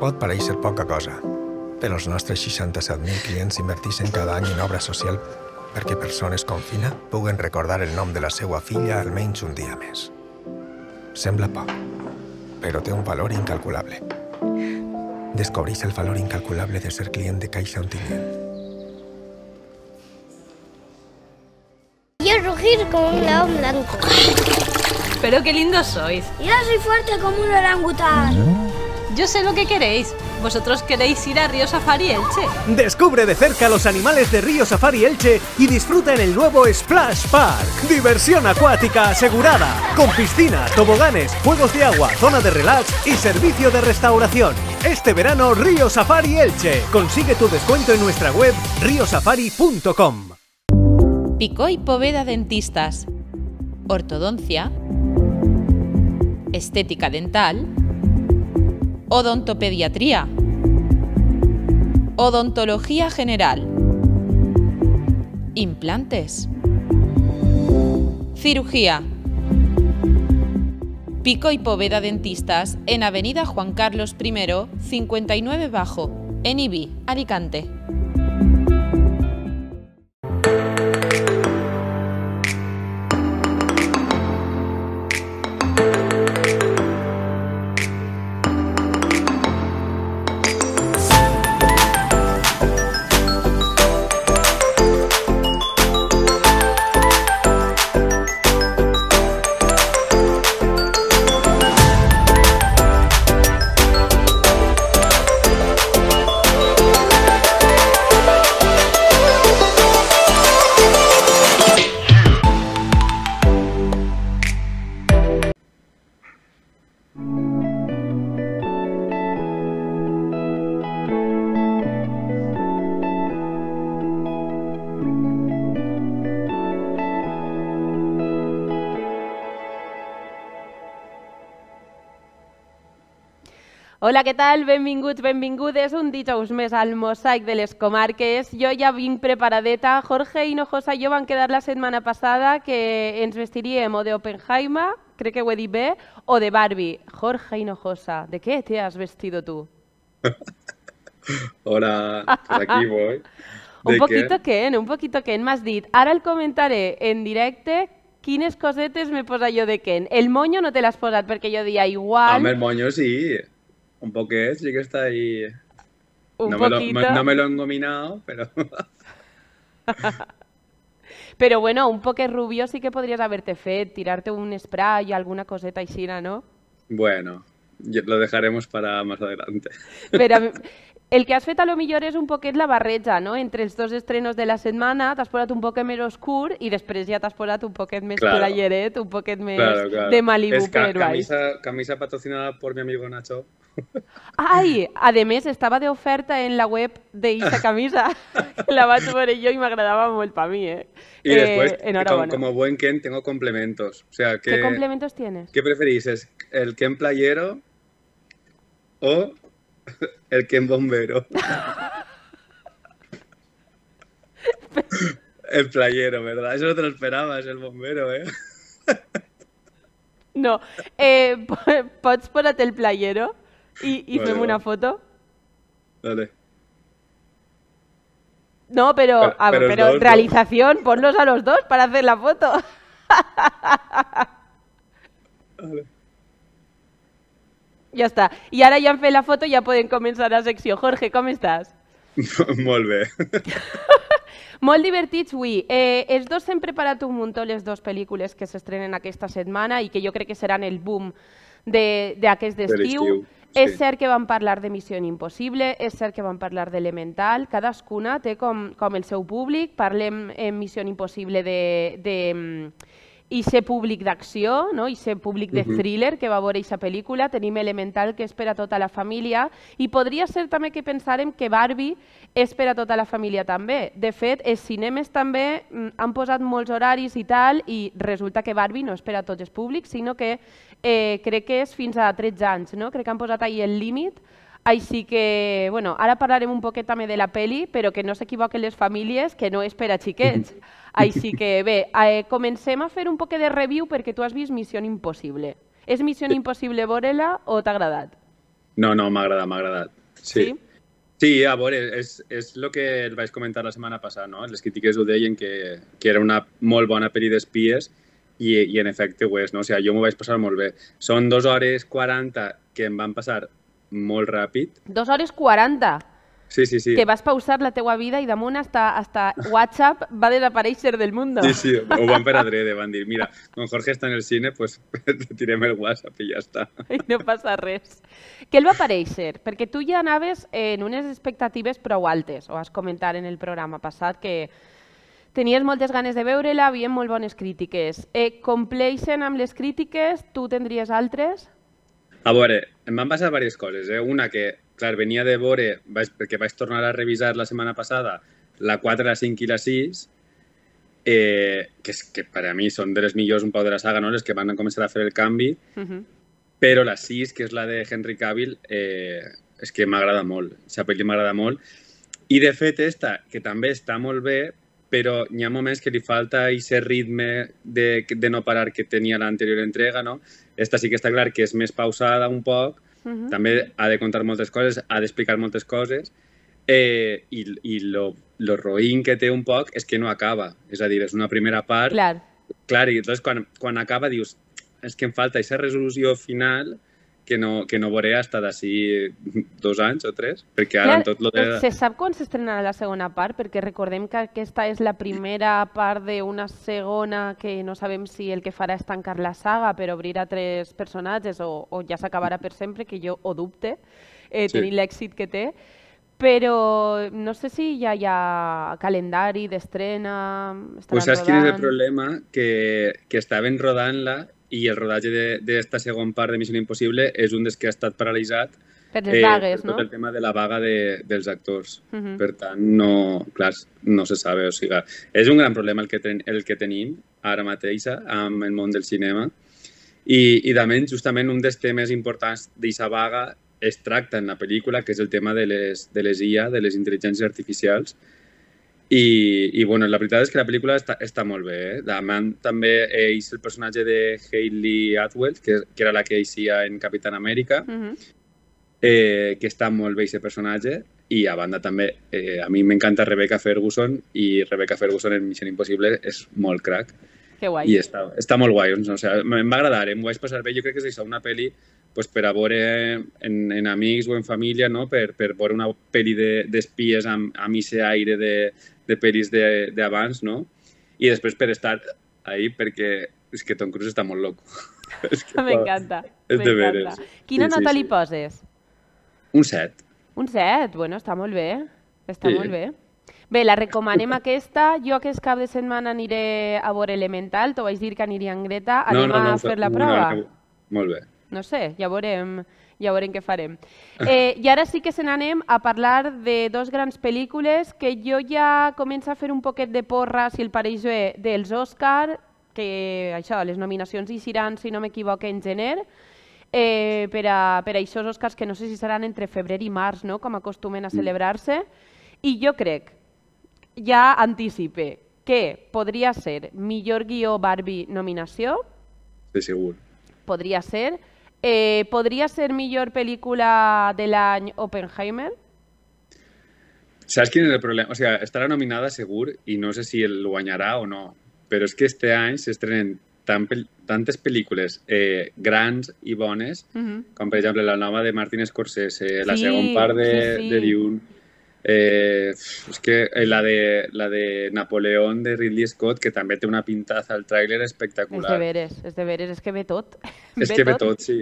Pot pareixer poca cosa, però els nostres 67.000 clients inverteixen cada any en obra social perquè personas com Fina puguen recordar el nombre de la seva filla menos un a mes Sembla poc, pero té un valor incalculable. Descubrís el valor incalculable de ser cliente de Caixa Ontinyent. Yo rugir como un león blanco. Pero qué lindo sois. Yo soy fuerte como un orangután. Yo sé lo que queréis. ¿Vosotros queréis ir a Río Safari Elche? Descubre de cerca los animales de Río Safari Elche y disfruta en el nuevo Splash Park. Diversión acuática asegurada, con piscina, toboganes, juegos de agua, zona de relax y servicio de restauración. Este verano Río Safari Elche. Consigue tu descuento en nuestra web riosafari.com. y Poveda Dentistas. Ortodoncia. Estética dental odontopediatría, odontología general, implantes, cirugía. Pico y Poveda Dentistas en Avenida Juan Carlos I, 59 Bajo, en Ibi, Alicante. Hola, ¿qué tal? Benvinguts, es un dicho més al Mosaic de les Comarques. Yo ya vinc preparadeta. Jorge Hinojosa ¿yo van a quedar la semana pasada que ens de o Oppenheimer, crec que ho he o de Barbie. Jorge Hinojosa, ¿de qué te has vestido tú? Hola, pues aquí voy. un poquito que, un poquito que, más dit. ahora el comentaré en directe quines cosetes me posa yo de Ken. El moño no te las posat porque yo dia igual... Dame el moño sí. Un poqués sí que está ahí. Un no, no me lo he engominado, pero. pero bueno, un poqués rubio sí que podrías haberte fet, tirarte un spray, alguna coseta y ¿no? Bueno, lo dejaremos para más adelante. Pero el que has fet a lo mejor es un poquet la barreja, no? Entre los dos estrenos de la semana te has puesto un poqués oscuro y después ya te has puesto un poquet más claro. playeret, un poquet más de Malibu. Es camisa patrocinada por mi amigo Nacho. ¡Ay! Además estaba de oferta en la web de Isa Camisa. la ello yo y me agradaba muy para mí, eh? Y eh, después, como buen Ken, tengo complementos. O sea, ¿Qué complementos tienes? ¿Qué preferís? ¿Es el Ken playero o el Ken bombero? el playero, ¿verdad? Eso no te lo esperabas, el bombero, ¿eh? no. Eh, ponerte el playero? Y, y una foto. Dale. No, pero, realización, ponlos a los dos para hacer la foto. Vale. Ya está. Y ahora ya han fe la foto ya pueden comenzar la sección. Jorge, ¿cómo estás? Molve. bien. Molt divertit, avui. Eh, els dos montón las un muntó les dues pel·lícules que esta semana y que yo creo que serán el boom de de, de estiu. Sí. És cert que vam parlar de Missió Impossible, és cert que vam parlar d'Elemental, cadascuna té com, com el seu públic, parlem en eh, Missió Impossible de, de mm, i ser públic d'acció, no? i ser públic de mhm. thriller, que va veure aquesta pel·lícula, tenim Elemental, que és per a tota la família, i podria ser també que pensàrem que Barbie és per a tota la família també. De fet, els cinemes també mm, han posat molts horaris i tal, i resulta que Barbie no és per a tots els públics, sinó que eh, crec que és fins a 13 anys, no? crec que han posat ahir el límit, així que, bueno, ara parlarem un poquet també de la peli, però que no s'equivoquen les famílies, que no és per a xiquets. Així que, bé, eh, comencem a fer un poquet de review perquè tu has vist Missió Impossible. És Missió Impossible Vorela la o t'ha agradat? No, no, m'ha agradat, m'ha agradat. Sí. sí? Sí, a veure, és, és el que et vaig comentar la setmana passada, no? Les crítiques ho deien que, que era una molt bona pel·li d'espies i, i en efecte ho és, no? O sigui, jo m'ho vaig passar molt bé. Són dues hores 40 que em van passar molt ràpid. Dues hores 40? Sí, sí, sí. Que vas pausar la teua vida i damunt hasta, hasta WhatsApp va desaparèixer del món. Sí, sí, ho van per adrede, van dir, mira, don Jorge està en el cine, pues tirem el WhatsApp i ja està. I no passa res. Què el va aparèixer? Perquè tu ja anaves en unes expectatives prou altes, o vas comentar en el programa passat, que Tenies moltes ganes de veure-la, havia molt bones crítiques. Eh, compleixen amb les crítiques? Tu tindries altres? A veure, em van passar diverses coses. Eh? Una que, clar, venia de veure, vaig, perquè vaig tornar a revisar la setmana passada, la 4, la 5 i la 6, eh, que, és, que per a mi són de les millors un pau de la saga, no? les que van començar a fer el canvi, uh mhm. -huh. però la 6, que és la de Henry Cavill, eh, és que m'agrada molt, la pel·li m'agrada molt, i de fet esta, que també està molt bé, però hi ha moments que li falta aquest ritme de, de no parar que tenia l'anterior entrega, no? Esta sí que està clar que és més pausada un poc, uh mhm. -huh. també ha de contar moltes coses, ha d'explicar moltes coses, eh, i, i lo, lo roïn que té un poc és que no acaba, és a dir, és una primera part... Clar. Clar, i llavors quan, quan acaba dius, és que em falta aquesta resolució final que no, que no veuré hasta d'ací dos anys o tres, perquè ara Clar, en tot lo de... Se sap quan s'estrenarà la segona part? Perquè recordem que aquesta és la primera part d'una segona que no sabem si el que farà és tancar la saga per obrir a tres personatges o, o ja s'acabarà per sempre, que jo ho dubte, eh, sí. tenint l'èxit que té. Però no sé si ja hi ha calendari d'estrena... Pues saps rodant... quin és el problema? Que, que estaven rodant-la i el rodatge d'esta segon part de Missió Impossible és un dels que ha estat paralitzat per les eh, vagues, eh, per tot no? el tema de la vaga de, dels actors. Uh mhm. -huh. Per tant, no, clar, no se sabe. O sigui, és un gran problema el que, ten, el que tenim ara mateix eh, amb el món del cinema. I, i també, justament, un dels temes importants d'aquesta vaga es tracta en la pel·lícula, que és el tema de les, de les IA, de les intel·ligències artificials, i, i bueno, la veritat és que la pel·lícula està, està molt bé. Eh? man, també ells eh, el personatge de Hayley Atwell, que, que era la que eixia en Capitán Amèrica, uh mhm. -huh. eh, que està molt bé aquest personatge. I a banda també, eh, a mi m'encanta Rebecca Ferguson i Rebecca Ferguson en Mission Impossible és molt crack. Que guai. I està, està molt guai. O sigui, em va agradar, eh? em vaig passar bé. Jo crec que és això, una pel·li pues, per a veure en, en amics o en família, no? per, per veure una pel·li d'espies de, amb, amb ese aire de, de peris d'abans, no? I després per estar ahí, perquè és que Tom Cruise està molt loco. és que m'encanta, veres. Quina sí, nota sí, sí. li poses? Un 7. Un 7, bueno, està molt bé. Està sí. molt bé. Bé, la recomanem aquesta. Jo aquest cap de setmana aniré a veure Elemental. T'ho vaig dir que aniria en Greta. Anem no, no, no, a fer la prova? No, no, molt bé. No sé, ja veurem ja veurem què farem. Eh. eh, I ara sí que se n'anem a parlar de dos grans pel·lícules que jo ja comença a fer un poquet de porra, si el pareix bé, dels Oscar, que això, les nominacions hi seran, si no m'equivoque, en gener, eh, per, a, per a aquests Oscars que no sé si seran entre febrer i març, no? com acostumen a mm. celebrar-se. I jo crec, ja anticipe, que podria ser millor guió Barbie nominació. De sí, segur. Podria ser Eh, ¿Podría ser millor pel·lícula de l'any Oppenheimer? Saps quin és el problema? O sigui, estarà nominada segur i no sé si el guanyarà o no, però és que este any s'estrenen tant, tantes pel·lícules eh, grans i bones, uh -huh. com per exemple la nova de Martin Scorsese, sí, la segona part de, sí, sí. de Dune, Eh, és que eh, la de, la de Napoleón de Ridley Scott, que també té una pintaza al tràiler espectacular. És de veres, és de veres, és que ve tot. És ve que tot. ve tot, sí.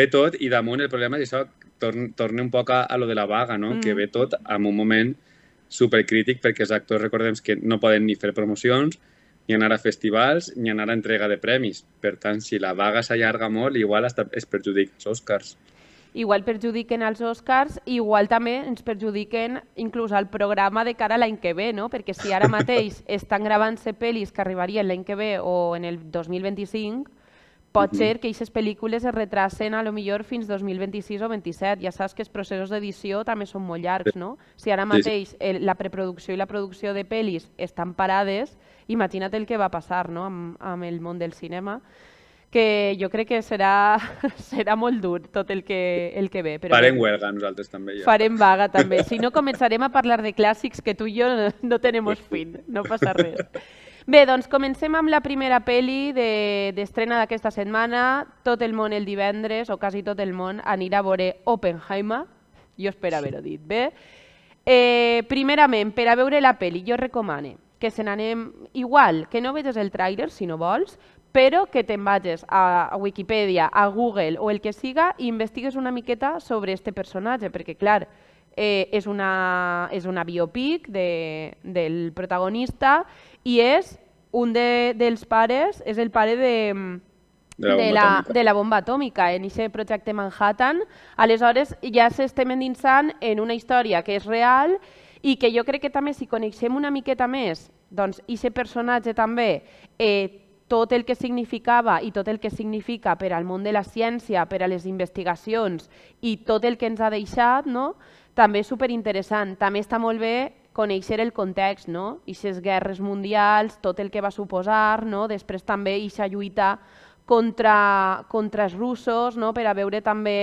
Ve tot i damunt el problema és això, torn, torna un poc a, a lo de la vaga, no? Mm. Que ve tot en un moment supercrític perquè els actors recordem que no poden ni fer promocions, ni anar a festivals, ni anar a entrega de premis. Per tant, si la vaga s'allarga molt, igual hasta es perjudica els Oscars igual perjudiquen els Oscars, igual també ens perjudiquen inclús el programa de cara a l'any que ve, no? perquè si ara mateix estan gravant-se pel·lis que arribarien l'any que ve o en el 2025, pot ser que aquestes pel·lícules es retracen a lo millor fins 2026 o 27. Ja saps que els processos d'edició també són molt llargs, no? Si ara mateix el, la preproducció i la producció de pel·lis estan parades, imagina't el que va passar no? amb, amb el món del cinema que jo crec que serà, serà molt dur tot el que, el que ve. Però farem huelga nosaltres també. Ja. Farem vaga també. Si no començarem a parlar de clàssics que tu i jo no tenem fin, no passa res. Bé, doncs comencem amb la primera pel·li d'estrena de, d'aquesta setmana. Tot el món el divendres, o quasi tot el món, anirà a veure Oppenheimer. Jo espero haver-ho dit bé. Eh, primerament, per a veure la pel·li, jo recomano que se n'anem igual, que no veges el tràiler, si no vols, però que te'n vagis a Wikipedia, a Google o el que siga i e investigues una miqueta sobre este personatge, perquè clar, eh, és, una, és una biopic de, del protagonista i és un de, dels pares, és el pare de, de la, de la, de la bomba atòmica, en aquest projecte Manhattan. Aleshores, ja s'estem endinsant en una història que és real i que jo crec que també si coneixem una miqueta més doncs aquest personatge també eh, tot el que significava i tot el que significa per al món de la ciència, per a les investigacions i tot el que ens ha deixat, no? també és superinteressant. També està molt bé conèixer el context, no? Ixes guerres mundials, tot el que va suposar, no? després també ixa lluita contra, contra els russos, no? per a veure també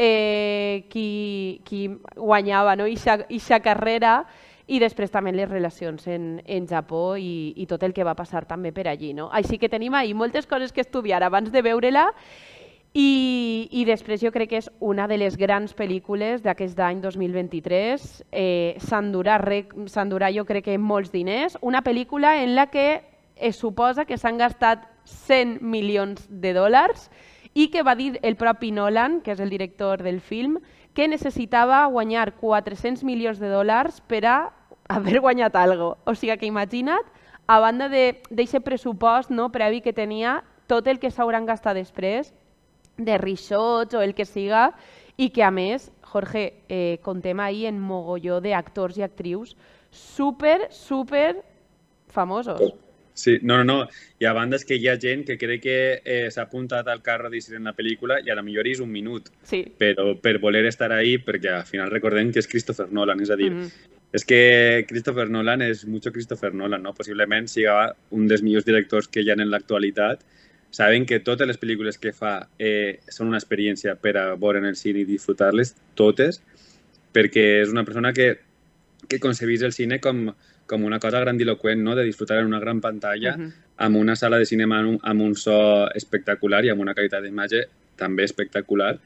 eh, qui, qui guanyava no? ixa, ixa carrera, i després també les relacions en, en Japó i, i tot el que va passar també per allí. No? Així que tenim ahir moltes coses que estudiar abans de veure-la i, I després jo crec que és una de les grans pel·lícules d'aquest any 2023. Eh, S'endurà, jo crec que molts diners. Una pel·lícula en la que es suposa que s'han gastat 100 milions de dòlars i que va dir el propi Nolan, que és el director del film, que necessitava guanyar 400 milions de dòlars per a haver guanyat algo. O sigui que imagina't, a banda d'aquest pressupost no, previ que tenia, tot el que s'hauran gastat després, de rixots o el que siga, i que a més, Jorge, eh, contem ahir en mogolló d'actors i actrius super, super famosos. Sí, no, no, no. I a banda és que hi ha gent que crec que eh, s'ha apuntat al carro d'inserir en la pel·lícula i a la millor és un minut. Sí. Però per voler estar ahí, perquè al final recordem que és Christopher Nolan, és a dir, mm -hmm és que Christopher Nolan és mucho Christopher Nolan, no? Possiblement siga un dels millors directors que hi ha en l'actualitat. Saben que totes les pel·lícules que fa eh, són una experiència per a veure en el cine i disfrutar-les, totes, perquè és una persona que, que concebís el cine com, com una cosa grandiloquent, no? de disfrutar en una gran pantalla, uh -huh. amb una sala de cinema amb un, amb un so espectacular i amb una qualitat d'imatge també espectacular. Uh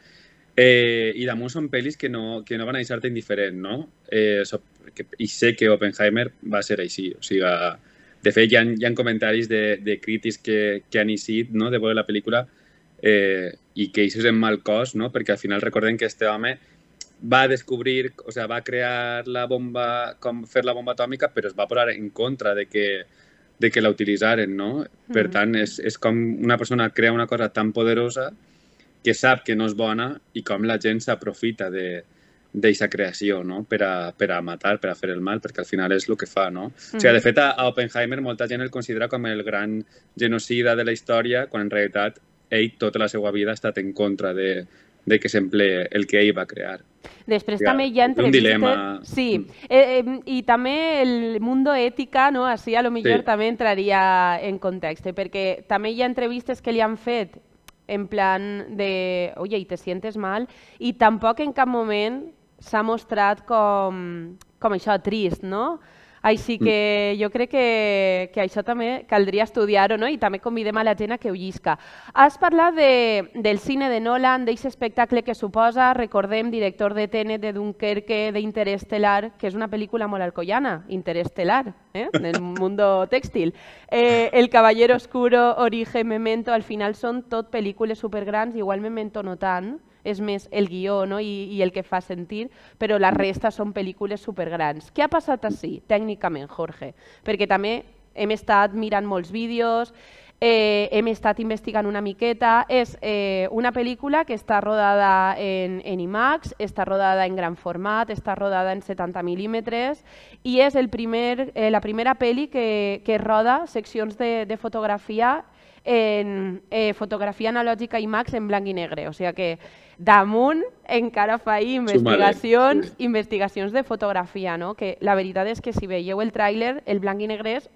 Eh, I damunt són pel·lis que no, que no van a deixar-te indiferent, no? Eh, so, que, I sé que Oppenheimer va ser així. O sigui, de fet, hi ha, hi ha comentaris de, de crítics que, que han eixit no? de veure la pel·lícula eh, i que és en mal cos, no? perquè al final recordem que este home va descobrir, o sigui, va crear la bomba, com fer la bomba atòmica, però es va posar en contra de que, de que la utilitzaren, no? Per tant, és, és com una persona crea una cosa tan poderosa que sap que no és bona i com la gent s'aprofita de d'aquesta creació, no? Per a, per a matar, per a fer el mal, perquè al final és el que fa, no? Mm -hmm. O sigui, de mm. fet, a, Oppenheimer molta gent el considera com el gran genocida de la història, quan en realitat ell tota la seva vida ha estat en contra de, de que sempre el que ell va crear. Després ja, també hi ha entrevistes... Un dilema. Sí, mm. eh, eh, i també el mundo ètica, no? així a lo millor sí. també entraria en context, eh, perquè també hi ha entrevistes que li han fet en plan de, oye, i te sientes mal, i tampoc en cap moment s'ha mostrat com, com això, trist, no? Així mm. que jo crec que, que això també caldria estudiar-ho no? i també convidem a la gent a que ho llisca. Has parlat de, del cine de Nolan, d'aquest espectacle que suposa, recordem, director de Tenet, de Dunkerque, d'Interestelar, que és una pel·lícula molt alcoyana, Interestelar, eh? del mundo tèxtil. Eh, El Caballero Oscuro, Origen, Memento, al final són tot pel·lícules supergrans, igual Memento no tant, és més el guió no? I, i el que fa sentir, però la resta són pel·lícules supergrans. Què ha passat així, tècnicament, Jorge? Perquè també hem estat mirant molts vídeos, eh, hem estat investigant una miqueta. És eh, una pel·lícula que està rodada en, en IMAX, està rodada en gran format, està rodada en 70 mil·límetres i és el primer, eh, la primera pel·li que, que roda seccions de, de fotografia en eh, fotografía analógica IMAX en blanco y negro. O sea que Damun en Carafa investigacions, investigaciones de fotografía. no? Que la verdad es que si veieu el tráiler, el blanco y negro es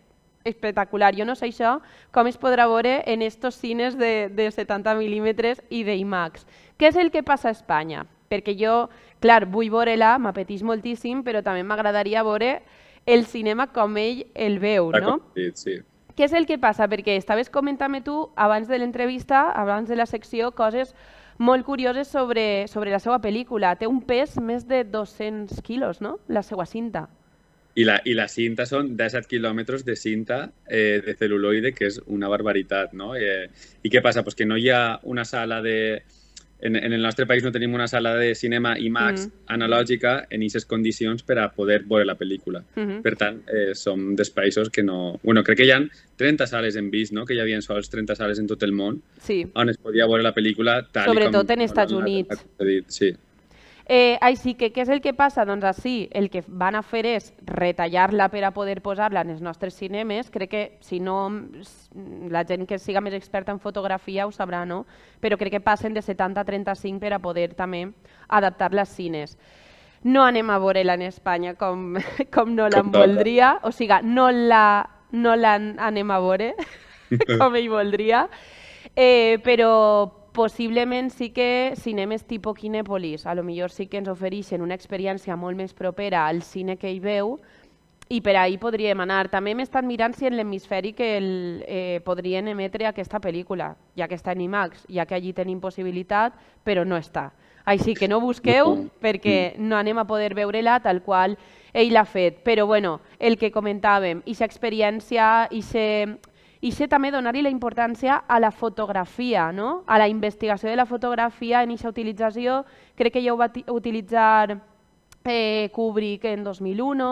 espectacular. Yo no sé això com es podrà en estos cines de, 70 milímetros y de IMAX. ¿Qué es el que pasa a españa porque yo claro voy veure-la, moltísimo pero también me agradaría ver el cinema como el veu, no? què és el que passa? Perquè estaves comentant-me tu, abans de l'entrevista, abans de la secció, coses molt curioses sobre, sobre la seva pel·lícula. Té un pes més de 200 quilos, no?, la seva cinta. I la, i la cinta són 17 quilòmetres de cinta eh, de cel·luloide, que és una barbaritat, no? Eh, I què passa? Pues que no hi ha una sala de, en, en el nostre país no tenim una sala de cinema IMAX mm analògica en aquestes condicions per a poder veure la pel·lícula. Mm -hmm. Per tant, eh, som dels països que no... bueno, crec que hi ha 30 sales en vist, no? que hi havia sols 30 sales en tot el món sí. on es podia veure la pel·lícula tal Sobretot com... en Estats Units. Sí. Eh, així que què és el que passa? Doncs així el que van a fer és retallar-la per a poder posar-la en els nostres cinemes. Crec que si no, la gent que siga més experta en fotografia ho sabrà, no? Però crec que passen de 70 a 35 per a poder també adaptar-la als cines no anem a veure-la en Espanya com, com no la voldria, o sigui, no la, no la anem a veure com ell voldria, eh, però possiblement sí que és tipus Kinépolis, a lo millor sí que ens ofereixen una experiència molt més propera al cine que hi veu i per ahí podríem anar. També estat mirant si en l'hemisferi que el, eh, podrien emetre aquesta pel·lícula, ja que està en IMAX, ja que allí tenim possibilitat, però no està. Així que no busqueu mm. perquè no anem a poder veure-la tal qual ell l'ha fet. Però bueno, el que comentàvem, i aquesta experiència, i Ixa i sé també donar-hi la importància a la fotografia, no? a la investigació de la fotografia en aquesta utilització. Crec que ja ho va utilitzar eh, Kubrick en 2001,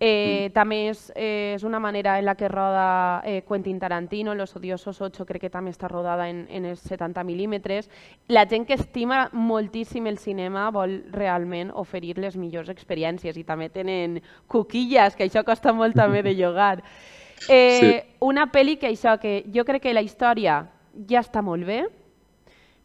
eh, mm. també és, eh, és una manera en la que roda eh, Quentin Tarantino, Los odiosos 8 crec que també està rodada en, en els 70 mil·límetres. La gent que estima moltíssim el cinema vol realment oferir les millors experiències i també tenen coquilles, que això costa molt també de llogar. Eh, sí. Una pel·li que això, que jo crec que la història ja està molt bé,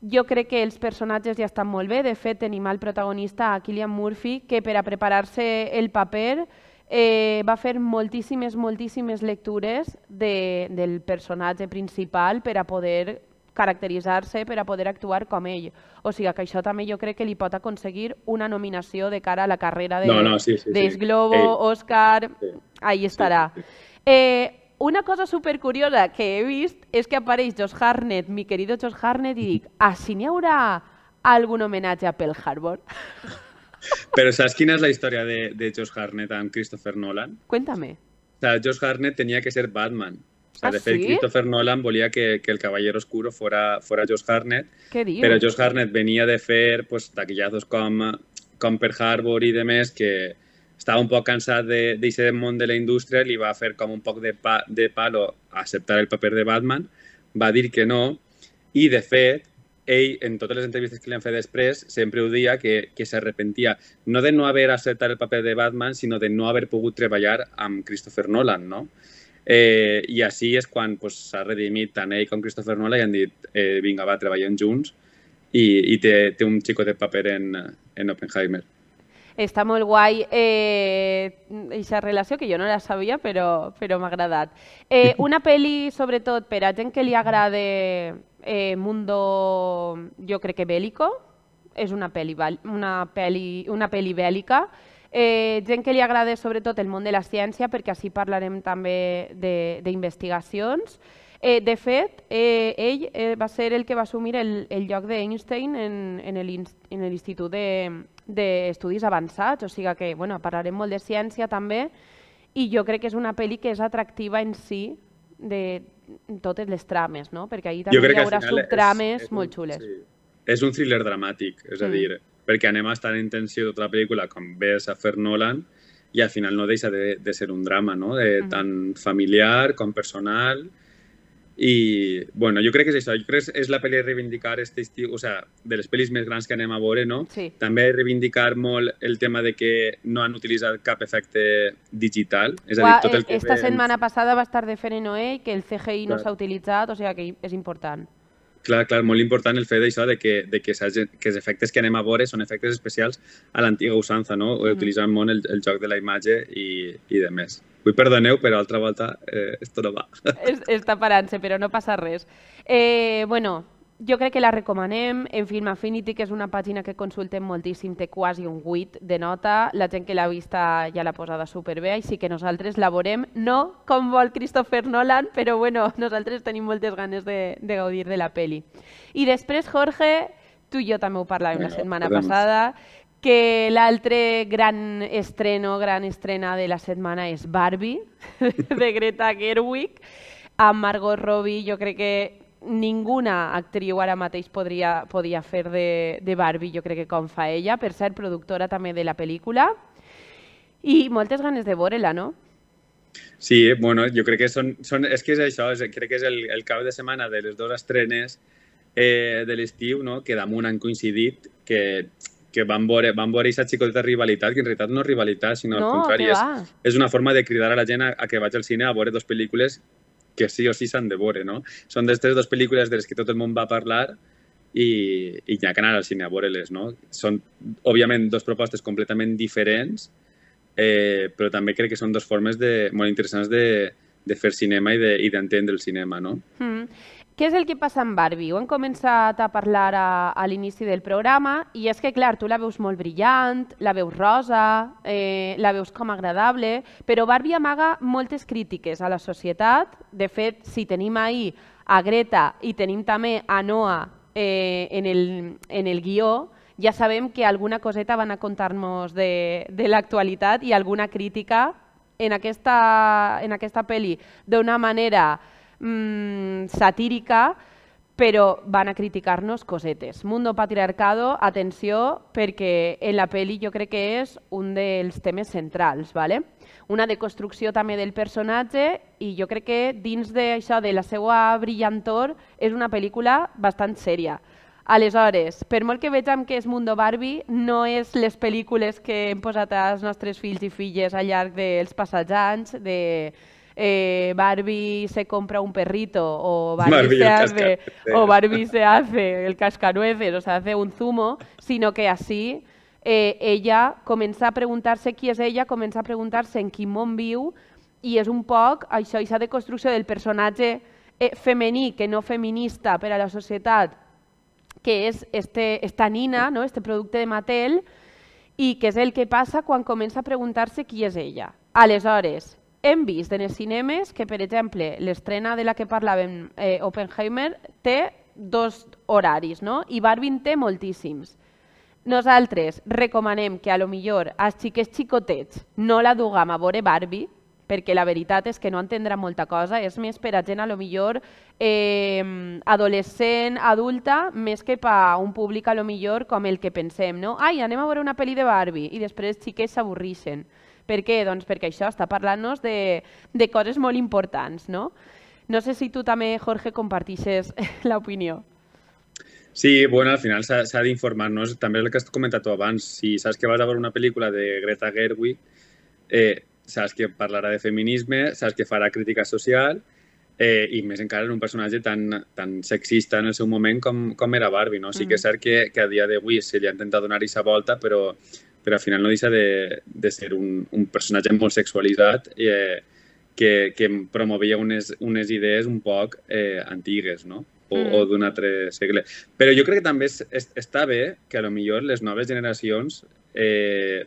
jo crec que els personatges ja estan molt bé, de fet tenim el protagonista, Killian Murphy, que per a preparar-se el paper eh, va fer moltíssimes, moltíssimes lectures de, del personatge principal per a poder caracteritzar-se per a poder actuar com ell. O sigui que això també jo crec que li pot aconseguir una nominació de cara a la carrera de, no, no, sí, sí, sí. Globo, Oscar... Òscar, sí. ahí estarà. Sí, sí. Eh, una cosa súper curiosa que he visto es que aparece Josh Harnett, mi querido Josh Harnett, y digo, ¿así si homenaje algún a Pearl Harbor? Pero ¿sabes quién es la historia de, de Josh Harnett a Christopher Nolan? Cuéntame. O sea, Josh Harnett tenía que ser Batman. O ¿Ah, sí? Christopher Nolan volía que, el Caballero Oscuro fuera, fuera Josh Harnett. ¿Qué digo? Pero Josh Harnett venía de hacer pues, taquillazos con Pearl Harbor y demás que, estava un poc cansat d'aquest món de la indústria, li va fer com un poc de, pa, de palo acceptar el paper de Batman, va dir que no, i de fet, ell, en totes les entrevistes que li han fet després, sempre ho dia que, que s'arrepentia no de no haver acceptat el paper de Batman, sinó de no haver pogut treballar amb Christopher Nolan, no? Eh, I així és quan s'ha pues, redimit tant ell com Christopher Nolan i han dit eh, vinga, va, treballem junts i, i té, té un xicot de paper en, en Oppenheimer. Està molt guai aquesta eh, relació, que jo no la sabia, però, però m'ha agradat. Eh, una pel·li, sobretot, per a gent que li agrada eh, Mundo, jo crec que bèl·lico, és una pel·li, una pel·li, una pel·li bèl·lica, Eh, gent que li agrada sobretot el món de la ciència, perquè així parlarem també d'investigacions. Eh, de fet, eh, ell eh, va ser el que va assumir el, el lloc d'Einstein en, en l'Institut de, d'estudis avançats, o sigui que bueno, parlarem molt de ciència també, i jo crec que és una pel·li que és atractiva en si de totes les trames, no? perquè ahir també hi haurà subtrames és, és un, molt xules. Sí. És un thriller dramàtic, és a mm. dir, perquè anem a estar en tensió tota la pel·lícula com ves a fer Nolan i al final no deixa de, de ser un drama, no? de, eh, mm. tant familiar com personal, i, bueno, jo crec que és això. Jo crec que és la pel·li de reivindicar aquest estiu, o sigui, de les pel·lis més grans que anem a veure, no? Sí. També reivindicar molt el tema de que no han utilitzat cap efecte digital. És Uà, a dir, tot el eh, que... Esta ve... setmana passada va estar de fer en OE que el CGI Clar. no s'ha utilitzat, o sigui que és important. Clar, clar, molt important el fet d'això de que, de que, que els efectes que anem a veure són efectes especials a l'antiga usanza, no? Mm. Utilitzant molt el, el joc de la imatge i, i de més. Vull perdoneu, però altra volta eh, esto no va. Es, està parant-se, però no passa res. Eh, bueno, jo crec que la recomanem, en Film Affinity, que és una pàgina que consultem moltíssim, té quasi un 8 de nota, la gent que l'ha vista ja l'ha posada superbé, així que nosaltres la veurem, no com vol Christopher Nolan, però bueno, nosaltres tenim moltes ganes de, de gaudir de la peli. I després, Jorge, tu i jo també ho parlàvem bueno, la setmana podem. passada, que l'altre gran estreno, gran estrena de la setmana és Barbie, de Greta Gerwig, amb Margot Robbie, jo crec que ninguna actriu ara mateix podria, podia fer de, de Barbie, jo crec que com fa ella, per ser productora també de la pel·lícula. I moltes ganes de veure-la, no? Sí, bueno, jo crec que són, són, és que és això, és, crec que és el, el cap de setmana de les dues estrenes eh, de l'estiu, no? que damunt han coincidit, que, que van veure, van veure aquesta xicoteta rivalitat, que en realitat no és rivalitat, sinó no, al contrari, és, és una forma de cridar a la gent a, a que vaig al cine a veure dues pel·lícules que sí o sí s'han de veure, no? Són d'aquestes dues pel·lícules de les que tot el món va parlar i, i hi ha que anar al cine a veure-les, no? Són, òbviament, dos propostes completament diferents, eh, però també crec que són dues formes de, molt interessants de, de fer cinema i d'entendre de, el cinema, no? Mm. Què és el que passa amb Barbie? Ho hem començat a parlar a, a l'inici del programa i és que, clar, tu la veus molt brillant, la veus rosa, eh, la veus com agradable, però Barbie amaga moltes crítiques a la societat. De fet, si tenim ahir a Greta i tenim també a Noah eh, en, el, en el guió, ja sabem que alguna coseta van a contar-nos de, de l'actualitat i alguna crítica en aquesta, en aquesta pel·li d'una manera mmm, satírica, però van a criticar-nos cosetes. Mundo patriarcado, atenció, perquè en la pel·li jo crec que és un dels temes centrals, ¿vale? una deconstrucció també del personatge i jo crec que dins d'això de la seva brillantor és una pel·lícula bastant sèria. Aleshores, per molt que vegem que és Mundo Barbie, no és les pel·lícules que hem posat als nostres fills i filles al llarg dels passats anys, de, eh, Barbie se compra un perrito o Barbie, Barbie se hace, o Barbie se hace el cascanueces, o se hace un zumo, sino que así eh, ella comença a preguntar-se qui és ella, comença a preguntar-se en quin món viu i és un poc això, això de construcció del personatge eh, femení que no feminista per a la societat, que és este, esta nina, no? este producte de Mattel, i que és el que passa quan comença a preguntar-se qui és ella. Aleshores, hem vist en els cinemes que, per exemple, l'estrena de la que parlàvem, eh, Oppenheimer, té dos horaris, no? I Barbie en té moltíssims. Nosaltres recomanem que a lo millor als xiquets xicotets no la duguem a veure Barbie, perquè la veritat és que no entendrà molta cosa, és més per a gent a lo millor eh, adolescent, adulta, més que per un públic a lo millor com el que pensem, no? Ai, anem a veure una pel·li de Barbie i després els xiquets s'avorrixen. Per què? Doncs perquè això està parlant-nos de, de coses molt importants, no? No sé si tu també, Jorge, compartixes l'opinió. Sí, bueno, al final s'ha d'informar-nos. També el que has comentat tu abans, si saps que vas a veure una pel·lícula de Greta Gerwig, eh, saps que parlarà de feminisme, saps que farà crítica social eh, i més encara en un personatge tan, tan sexista en el seu moment com, com era Barbie. No? Sí que és mm. cert que, que a dia d'avui se li ha intentat donar sa volta, però però al final no deixa de, de ser un, un personatge molt sexualitzat eh, que, que promovia unes, unes idees un poc eh, antigues, no? O, mm. o d'un altre segle. Però jo crec que també és, és, està bé que a lo millor les noves generacions eh,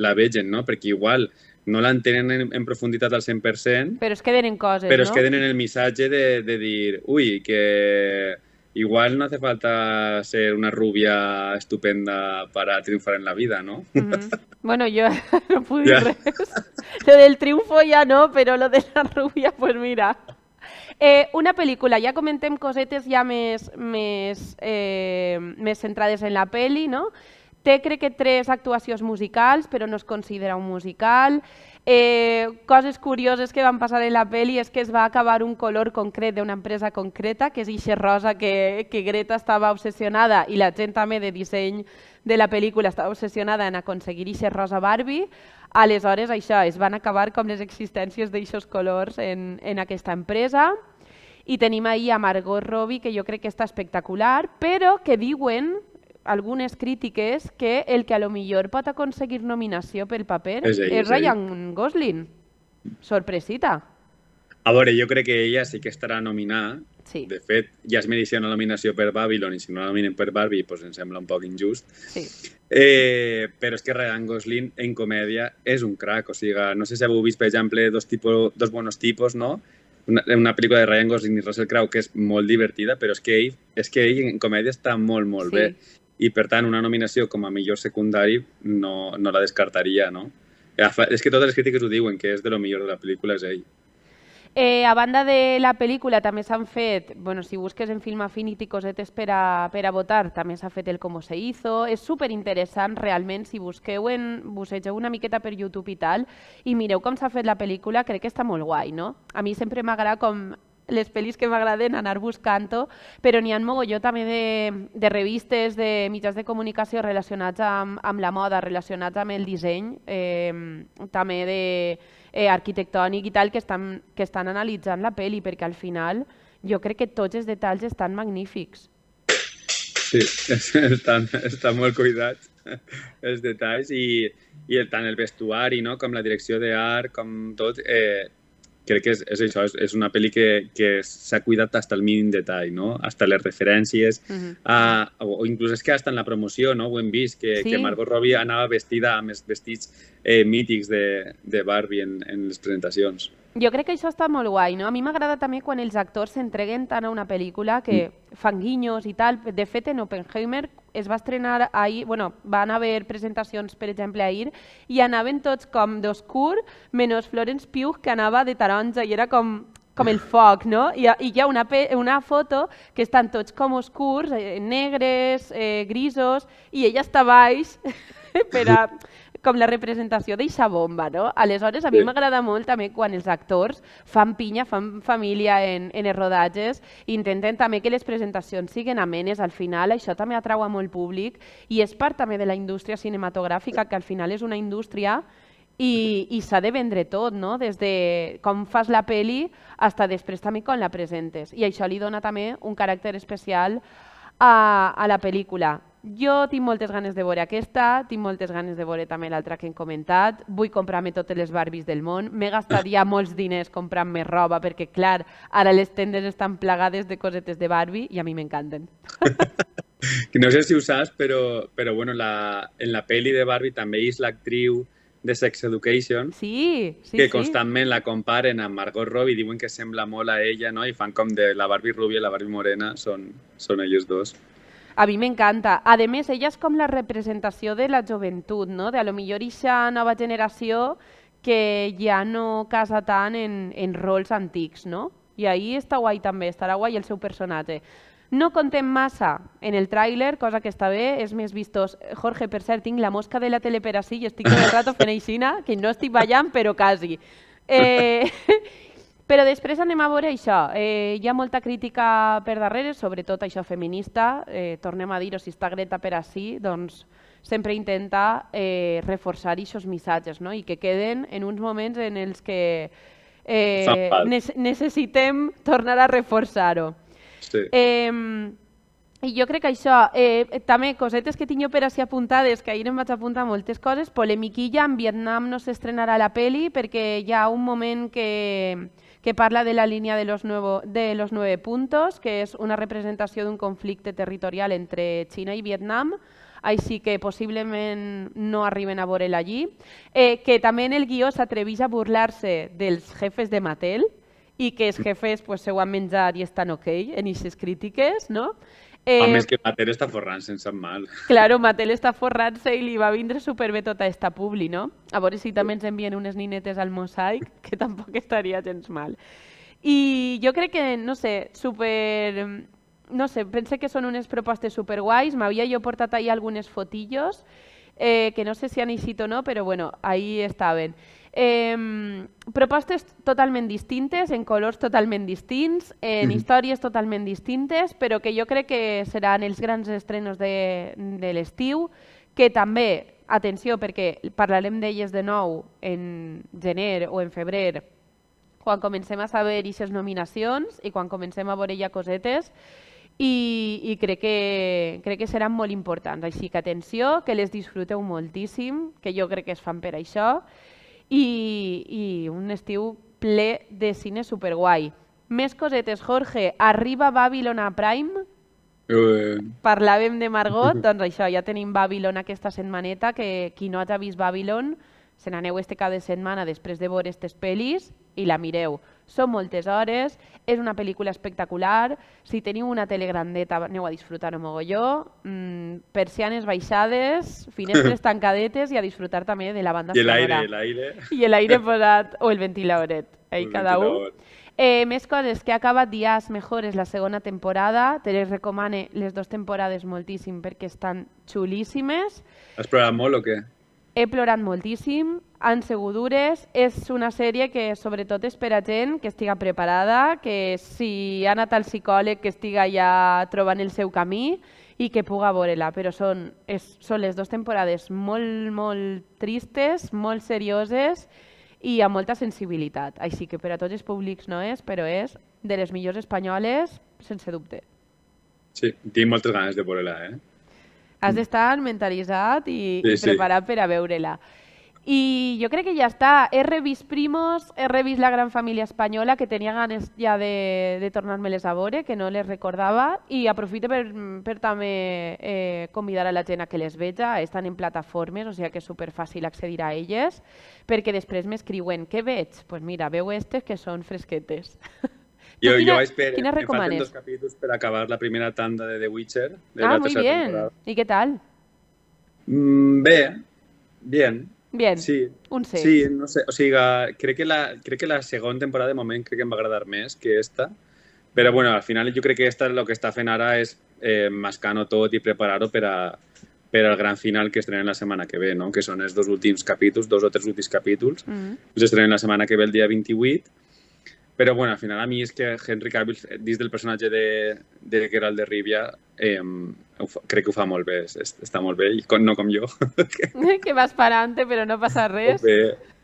la vegen, no? Perquè igual no l'entenen en, en profunditat al 100%. Però es queden en coses, però no? Però es queden en el missatge de, de dir, ui, que igual no hace falta ser una rubia estupenda para triunfar en la vida, ¿no? Bueno, yo no pude Lo del triunfo ya no, pero lo de la rubia, pues mira. Eh, una película, comenté en cosetes ya me me eh, centrades en la peli, no? Té, crec que, tres actuacions musicals, però no es considera un musical. Eh, coses curioses que van passar en la pel·li és que es va acabar un color concret d'una empresa concreta, que és ixe rosa que, que Greta estava obsessionada i la gent també de disseny de la pel·lícula estava obsessionada en aconseguir ixe rosa Barbie. Aleshores, això, es van acabar com les existències d'aixos colors en, en aquesta empresa. I tenim ahir a Margot Robbie, que jo crec que està espectacular, però que diuen algunes crítiques que el que a lo millor pot aconseguir nominació pel paper és, ell, és Ryan ell. Gosling. Sorpresita. A veure, jo crec que ella sí que estarà nominada. Sí. De fet, ja es mereixia una nominació per Babylon i si no la nominen per Barbie doncs em sembla un poc injust. Sí. Eh, però és que Ryan Gosling en comèdia és un crac. O sigui, no sé si heu vist, per exemple, dos, tipus, dos bons tipus, no? Una, una pel·lícula de Ryan Gosling i Russell Crowe que és molt divertida, però és que ell, és que ell en comèdia està molt, molt sí. bé i per tant una nominació com a millor secundari no, no la descartaria, no? Eh, és que totes les crítiques ho diuen, que és de lo millor de la pel·lícula és ell. Eh, a banda de la pel·lícula també s'han fet, bueno, si busques en Film Affinity cosetes per a, per a votar, també s'ha fet el Com se hizo, és super interessant realment, si busqueu en, busqueu una miqueta per YouTube i tal, i mireu com s'ha fet la pel·lícula, crec que està molt guai, no? A mi sempre m'agrada com les pel·lis que m'agraden anar buscant-ho, però n'hi ha mogolló també de, de revistes, de mitjans de comunicació relacionats amb, amb la moda, relacionats amb el disseny, eh, també de, eh, arquitectònic i tal, que estan, que estan analitzant la pel·li, perquè al final jo crec que tots els detalls estan magnífics. Sí, estan, estan molt cuidats els detalls i, i tant el vestuari no? com la direcció d'art, com tot, eh, crec que és, és això, és, és una pel·li que, que s'ha cuidat fins al mínim detall, no? Hasta les referències, uh mhm. -huh. a, o, o inclús és que fins en la promoció, no? Ho hem vist, que, sí. que Margot Robbie anava vestida amb els vestits eh, mítics de, de Barbie en, en les presentacions. Jo crec que això està molt guai, no? A mi m'agrada també quan els actors s'entreguen tant a una pel·lícula que mm. fan guinyos i tal. De fet, en Oppenheimer, es va estrenar ahir, bueno, van haver presentacions, per exemple, ahir, i anaven tots com d'oscur, menys Florence Pugh, que anava de taronja, i era com com el foc, no? I, i hi ha una, una foto que estan tots com oscurs, eh, negres, eh, grisos, i ella està baix per a, com la representació d'eixa bomba, no? Aleshores, a mi sí. m'agrada molt també quan els actors fan pinya, fan família en, en els rodatges, intenten també que les presentacions siguin amenes al final, això també atrau a molt públic i és part també de la indústria cinematogràfica, que al final és una indústria i, i s'ha de vendre tot, no? des de com fas la peli fins després també com la presentes. I això li dona també un caràcter especial a, a la pel·lícula. Jo tinc moltes ganes de veure aquesta, tinc moltes ganes de veure també l'altra que hem comentat. Vull comprar-me totes les Barbies del món. M'he gastat ja molts diners comprant-me roba perquè, clar, ara les tendes estan plegades de cosetes de Barbie i a mi m'encanten. No sé si ho saps, però, però bueno, la, en la pel·li de Barbie també és l'actriu de Sex Education, sí, sí, que constantment sí. la comparen amb Margot Robbie, diuen que sembla molt a ella, no? i fan com de la Barbie rubia i la Barbie morena, són, són ells dos. A mi m'encanta. A més, ella és com la representació de la joventut, no? de a lo millor ixa nova generació que ja no casa tant en, en rols antics, no? I ahí està guai també, estarà guai el seu personatge. No contem massa en el tràiler, cosa que està bé, és més vistós. Jorge, per cert, tinc la mosca de la tele per ací i estic tot el rato fent aixina, que no estic ballant, però quasi. Eh, però després anem a veure això. Eh, hi ha molta crítica per darrere, sobretot això feminista. Eh, tornem a dir-ho, si està Greta per així, doncs sempre intenta eh, reforçar aquests missatges no? i que queden en uns moments en els que eh, necessitem tornar a reforçar-ho. Sí. Eh, i jo crec que això, eh, també cosetes que tinc jo per així apuntades, que ahir em vaig apuntar moltes coses, polemiquilla, en Vietnam no s'estrenarà la peli perquè hi ha un moment que que parla de la línia de los, nuevo, de los nueve puntos, que és una representació d'un conflicte territorial entre Xina i Vietnam, així que possiblement no arriben a veure'l allí. Eh, que també en el guió s'atreveix a burlar-se dels jefes de Mattel i que els jefes pues, s'ho han menjat i estan ok en aquestes crítiques. No? Eh, que Mattel está forrant sense mal. Claro, Mattel està forrant y va a va súper superbé tota esta publi, no? A ver si también ens envien unes ninetes al mosaic, que tampoco estaría gens mal. Y yo creo que, no sé, super... No sé, pensé que son unes propostes superguais, había yo portat ahí algunes fotillos, eh, que no sé si han eixit o no, pero bueno, ahí estaban. Eh, propostes totalment distintes, en colors totalment distints, en mm. històries totalment distintes, però que jo crec que seran els grans estrenos de, de l'estiu, que també, atenció, perquè parlarem d'elles de nou en gener o en febrer, quan comencem a saber aquestes nominacions i quan comencem a veure ja cosetes, i, i crec, que, crec que seran molt importants. Així que atenció, que les disfruteu moltíssim, que jo crec que es fan per això, i, i un estiu ple de cine superguai. Més cosetes, Jorge. Arriba Babylon a Prime? Eh, eh... Parlàvem de Margot, doncs això, ja tenim Babylon aquesta setmaneta, que qui no ha vist Babylon, se n'aneu este cada setmana després de veure aquestes pel·lis i la mireu. Són moltes hores, és una pel·lícula espectacular, si teniu una tele grandeta aneu a disfrutar-ho mogolló, mm, persianes baixades, finestres tancadetes i a disfrutar també de la banda I sonora. I l'aire, l'aire. I l'aire posat, o el ventiladoret, eh, cada un. Eh, més coses que acaba acabat Dies Mejores la segona temporada. Te les recomane les dues temporades moltíssim perquè estan xulíssimes. Has programat molt o què? He plorat moltíssim, han sigut dures, és una sèrie que sobretot és per a gent que estiga preparada, que si ha anat al psicòleg que estiga ja trobant el seu camí i que puga veure-la, però són, és, són les dues temporades molt, molt tristes, molt serioses i amb molta sensibilitat. Així que per a tots els públics no és, però és de les millors espanyoles, sense dubte. Sí, tinc moltes ganes de veure-la, eh? Has mm. d'estar mentalitzat i, sí, i preparat per a veure-la. I jo crec que ja està. He revist Primos, he revist la gran família espanyola, que tenia ganes ja de, de tornar-me-les a veure, que no les recordava, i aprofito per, per també eh, convidar a la gent a que les veja. Estan en plataformes, o sigui que és superfàcil accedir a elles, perquè després m'escriuen, què veig? Doncs pues mira, veu aquestes que són fresquetes. Jo, quina, jo vaig per... Quina recomanes? Em dos capítols per acabar la primera tanda de The Witcher. De ah, molt muy bien. I què tal? Mm, bé, bien. Bien, sí. un 6. Sí, no sé, o sigui, crec que, la, crec que la segona temporada de moment crec que em va agradar més que esta, però bueno, al final jo crec que esta eh, el que està fent ara és eh, mascar-ho tot i preparar-ho per, a, per al gran final que estrenen la setmana que ve, no? que són els dos últims capítols, dos o tres últims capítols. Mm -hmm. estrenen la setmana que ve el dia 28 Pero bueno, al final a mí es que Henry Cavill, eh, desde el personaje de, de Geralt de Rivia, eh, que ufa fa muy bien, es, no con yo. que vas antes, pero no pasa res.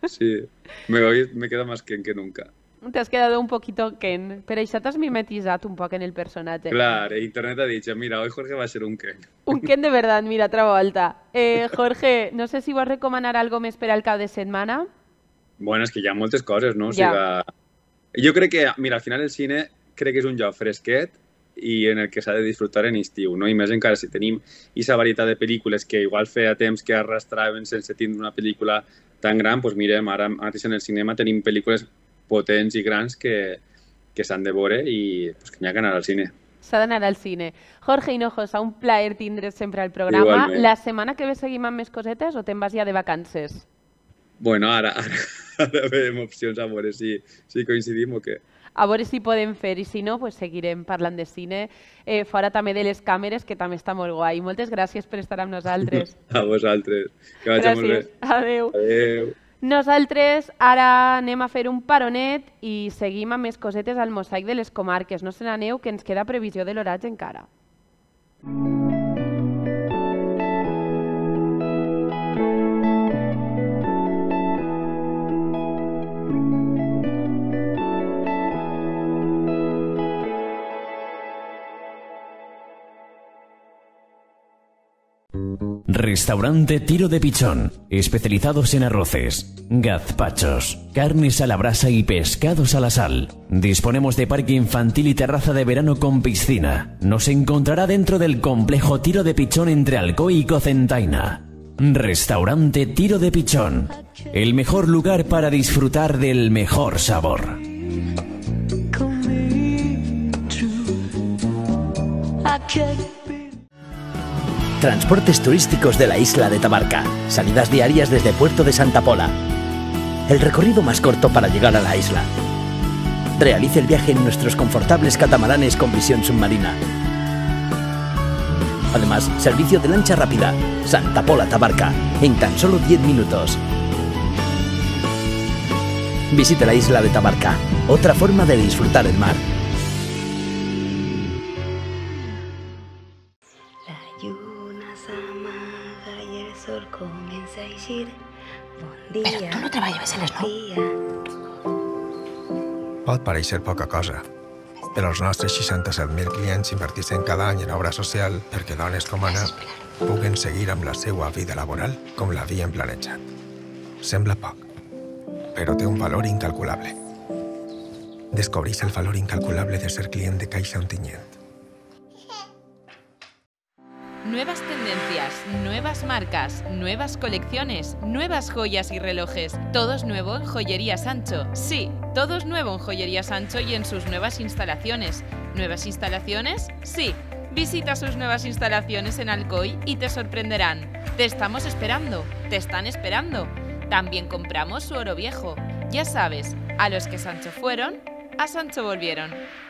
sí, me, me queda más Ken que nunca. Te has quedado un poquito Ken, ya te has mimetizado un poco en el personaje. Claro, e internet ha dicho, mira, hoy Jorge va a ser un Ken. Un Ken de verdad, mira, otra Alta eh, Jorge, no sé si a recomendar algo me espera el cada de semana. Bueno, es que ya muchas cosas, no? O Jo crec que, mira, al final el cine crec que és un lloc fresquet i en el que s'ha de disfrutar en estiu, no? I més encara si tenim aquesta varietat de pel·lícules que igual feia temps que arrastraven sense tindre una pel·lícula tan gran, doncs mirem, ara mateix en el cinema tenim pel·lícules potents i grans que, que s'han de veure i pues, que n'hi ha que anar al cine. S'ha d'anar al cine. Jorge Hinojos, un plaer tindre sempre al programa. Igualment. La setmana que ve seguim amb més cosetes o te'n vas ja de vacances? Bueno, ara, ara, ara veiem opcions a veure si, si coincidim o què. A veure si podem fer i si no, pues seguirem parlant de cine eh, fora també de les càmeres, que també està molt guai. Moltes gràcies per estar amb nosaltres. A vosaltres. Que vagi gràcies. molt bé. Adéu. Adéu. Nosaltres ara anem a fer un paronet i seguim amb més cosetes al mosaic de les comarques. No se n'aneu, que ens queda previsió de l'oratge encara. Mm. Restaurante Tiro de Pichón, especializados en arroces, gazpachos, carnes a la brasa y pescados a la sal. Disponemos de parque infantil y terraza de verano con piscina. Nos encontrará dentro del complejo Tiro de Pichón entre Alcoy y Cocentaina. Restaurante Tiro de Pichón, el mejor lugar para disfrutar del mejor sabor. Transportes turísticos de la isla de Tabarca. Salidas diarias desde Puerto de Santa Pola. El recorrido más corto para llegar a la isla. Realice el viaje en nuestros confortables catamaranes con visión submarina. Además, servicio de lancha rápida. Santa Pola Tabarca. En tan solo 10 minutos. Visite la isla de Tabarca. Otra forma de disfrutar el mar. decir bon dia. Però tu no treballaves a les 9? Pot pareixer poca cosa, però els nostres 67.000 clients inverteixen cada any en obra social perquè dones com Anna puguen seguir amb la seva vida laboral com l'havien planejat. Sembla poc, però té un valor incalculable. Descobreix el valor incalculable de ser client de Caixa Ontinyent. Nuevas tendencias, nuevas marcas, nuevas colecciones, nuevas joyas y relojes. Todos nuevo en Joyería Sancho. Sí, todos nuevo en Joyería Sancho y en sus nuevas instalaciones. ¿Nuevas instalaciones? Sí. Visita sus nuevas instalaciones en Alcoy y te sorprenderán. Te estamos esperando, te están esperando. También compramos su oro viejo. Ya sabes, a los que Sancho fueron, a Sancho volvieron.